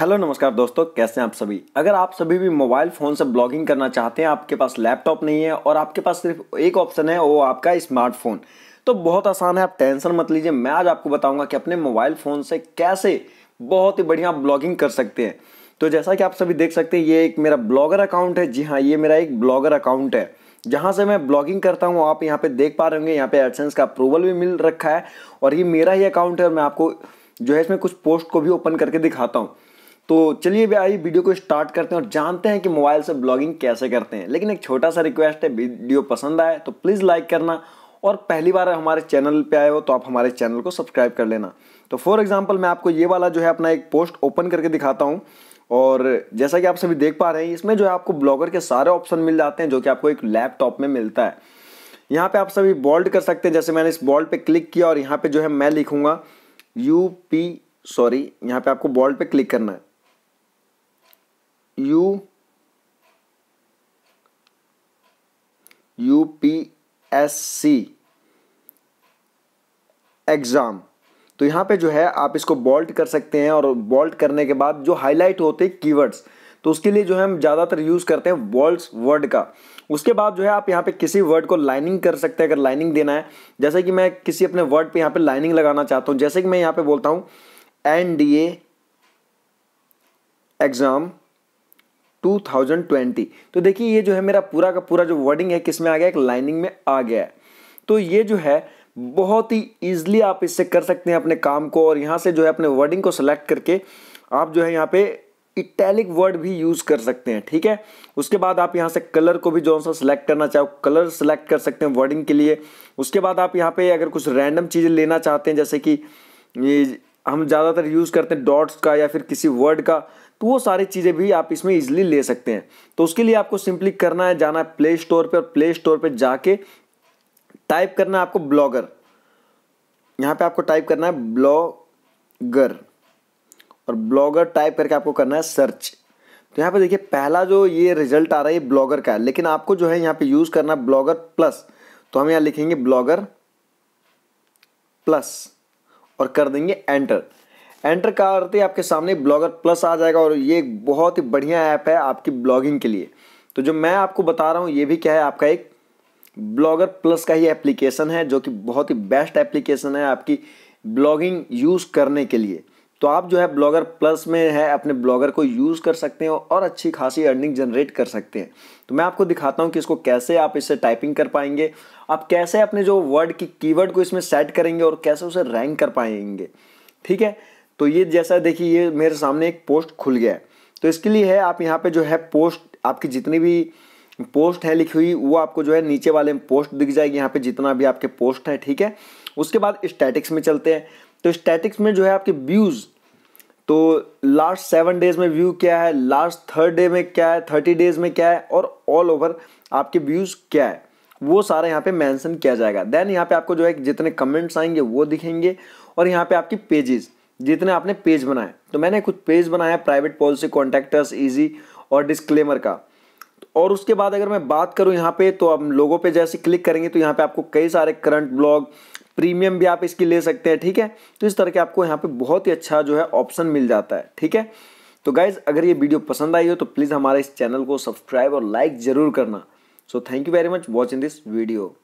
hello नमस्कार दोस्तों कैसे हैं आप सभी अगर आप सभी भी मोबाइल फ़ोन से ब्लॉगिंग करना चाहते हैं आपके पास लैपटॉप नहीं है और आपके पास सिर्फ एक ऑप्शन है वो आपका स्मार्टफोन तो बहुत आसान है आप टेंशन मत लीजिए मैं आज आपको बताऊंगा कि अपने मोबाइल फ़ोन से कैसे बहुत ही बढ़िया ब्लॉगिंग कर सकते हैं तो जैसा कि आप सभी देख सकते हैं ये एक मेरा ब्लॉगर अकाउंट है जी हाँ ये मेरा एक ब्लॉगर अकाउंट है जहाँ से मैं ब्लॉगिंग करता हूँ आप यहाँ पर देख पा रहे होंगे यहाँ पर एडसेंस का अप्रूवल भी मिल रखा है और ये मेरा ही अकाउंट है और मैं आपको जो है इसमें कुछ पोस्ट को भी ओपन करके दिखाता हूँ तो चलिए भी आइए वीडियो को स्टार्ट करते हैं और जानते हैं कि मोबाइल से ब्लॉगिंग कैसे करते हैं लेकिन एक छोटा सा रिक्वेस्ट है वीडियो पसंद आए तो प्लीज़ लाइक करना और पहली बार हमारे चैनल पे आए हो तो आप हमारे चैनल को सब्सक्राइब कर लेना तो फॉर एग्जांपल मैं आपको ये वाला जो है अपना एक पोस्ट ओपन करके दिखाता हूँ और जैसा कि आप सभी देख पा रहे हैं इसमें जो है आपको ब्लॉगर के सारे ऑप्शन मिल जाते हैं जो कि आपको एक लैपटॉप में मिलता है यहाँ पर आप सभी बॉल्ड कर सकते हैं जैसे मैंने इस बॉल्ड पर क्लिक किया और यहाँ पर जो है मैं लिखूँगा यू पी सॉरी यहाँ पर आपको बॉल्ड पे क्लिक करना है U U P S C exam तो यहाँ पे जो है आप इसको बोल्ट कर सकते हैं और बोल्ट करने के बाद जो हाईलाइट होते हैं कीवर्ड्स तो उसके लिए जो है हम ज़्यादातर यूज़ करते हैं वर्ड्स वर्ड का उसके बाद जो है आप यहाँ पे किसी वर्ड को लाइनिंग कर सकते हैं अगर लाइनिंग देना है जैसे कि मैं किसी अपने वर्ड पे यहाँ पे लाइनिंग लगाना चाहता हूँ जैसे कि मैं यहाँ पे बोलता हूँ एन डी एग्ज़ाम 2020 तो देखिए ये जो है मेरा पूरा का पूरा जो वर्डिंग है किस में आ गया एक लाइनिंग में आ गया है तो ये जो है बहुत ही ईजिली आप इससे कर सकते हैं अपने काम को और यहाँ से जो है अपने वर्डिंग को सिलेक्ट करके आप जो है यहाँ पे इटैलिक वर्ड भी यूज़ कर सकते हैं ठीक है उसके बाद आप यहाँ से कलर को भी जो सा सिलेक्ट करना चाहो कलर सेलेक्ट कर सकते हैं वर्डिंग के लिए उसके बाद आप यहाँ पे अगर कुछ रैंडम चीज़ें लेना चाहते हैं जैसे कि ये हम ज़्यादातर यूज़ करते हैं डॉट्स का या फिर किसी वर्ड का तो वो सारी चीज़ें भी आप इसमें ईजिली ले सकते हैं तो उसके लिए आपको सिंपली करना है जाना है प्ले स्टोर पर प्ले स्टोर पर जाके टाइप करना है आपको ब्लॉगर यहाँ पे आपको टाइप करना है ब्लॉगर और ब्लॉगर टाइप करके आपको करना है सर्च तो यहाँ पे देखिए पहला जो ये रिजल्ट आ रहा है ये ब्लॉगर का है लेकिन आपको जो है यहाँ पे यूज़ करना है ब्लॉगर प्लस तो हम यहाँ लिखेंगे ब्लॉगर प्लस और कर देंगे एंटर एंटर करते ही आपके सामने ब्लॉगर प्लस आ जाएगा और ये बहुत ही बढ़िया ऐप है आपकी ब्लॉगिंग के लिए तो जो मैं आपको बता रहा हूँ ये भी क्या है आपका एक ब्लॉगर प्लस का ही एप्लीकेशन है जो कि बहुत ही बेस्ट एप्लीकेशन है आपकी ब्लॉगिंग यूज़ करने के लिए तो आप जो है ब्लॉगर प्लस में है अपने ब्लॉगर को यूज़ कर सकते हैं और अच्छी खासी अर्निंग जनरेट कर सकते हैं तो मैं आपको दिखाता हूँ कि इसको कैसे आप इससे टाइपिंग कर पाएंगे आप कैसे अपने जो वर्ड की कीवर्ड को इसमें सेट करेंगे और कैसे उसे रैंक कर पाएंगे ठीक है तो ये जैसा देखिए ये मेरे सामने एक पोस्ट खुल गया है तो इसके लिए है आप यहाँ पे जो है पोस्ट आपकी जितनी भी पोस्ट है लिखी हुई वो आपको जो है नीचे वाले में पोस्ट दिख जाएगी यहाँ पे जितना भी आपके पोस्ट है ठीक है उसके बाद स्टैटिक्स में चलते हैं तो स्टैटिक्स में जो है आपके व्यूज़ तो लास्ट सेवन डेज में व्यू क्या है लास्ट थर्ड डे में क्या है थर्टी डेज में क्या है और ऑल ओवर आपके व्यूज़ क्या है वो सारा यहाँ पे मेंशन किया जाएगा देन यहाँ पे आपको जो है जितने कमेंट्स आएंगे वो दिखेंगे और यहाँ पे आपकी पेजेस जितने आपने पेज बनाए तो मैंने कुछ पेज बनाया प्राइवेट पॉलिसी कॉन्टैक्टर्स ईजी और डिस्क्लेमर का और उसके बाद अगर मैं बात करूं यहाँ पे तो आप लोगों पे जैसे क्लिक करेंगे तो यहाँ पे आपको कई सारे करंट ब्लॉग प्रीमियम भी आप इसकी ले सकते हैं ठीक है तो इस तरह के आपको यहाँ पे बहुत ही अच्छा जो है ऑप्शन मिल जाता है ठीक है तो गाइज अगर ये वीडियो पसंद आई हो तो प्लीज़ हमारे इस चैनल को सब्सक्राइब और लाइक ज़रूर करना so thank you very much watching this video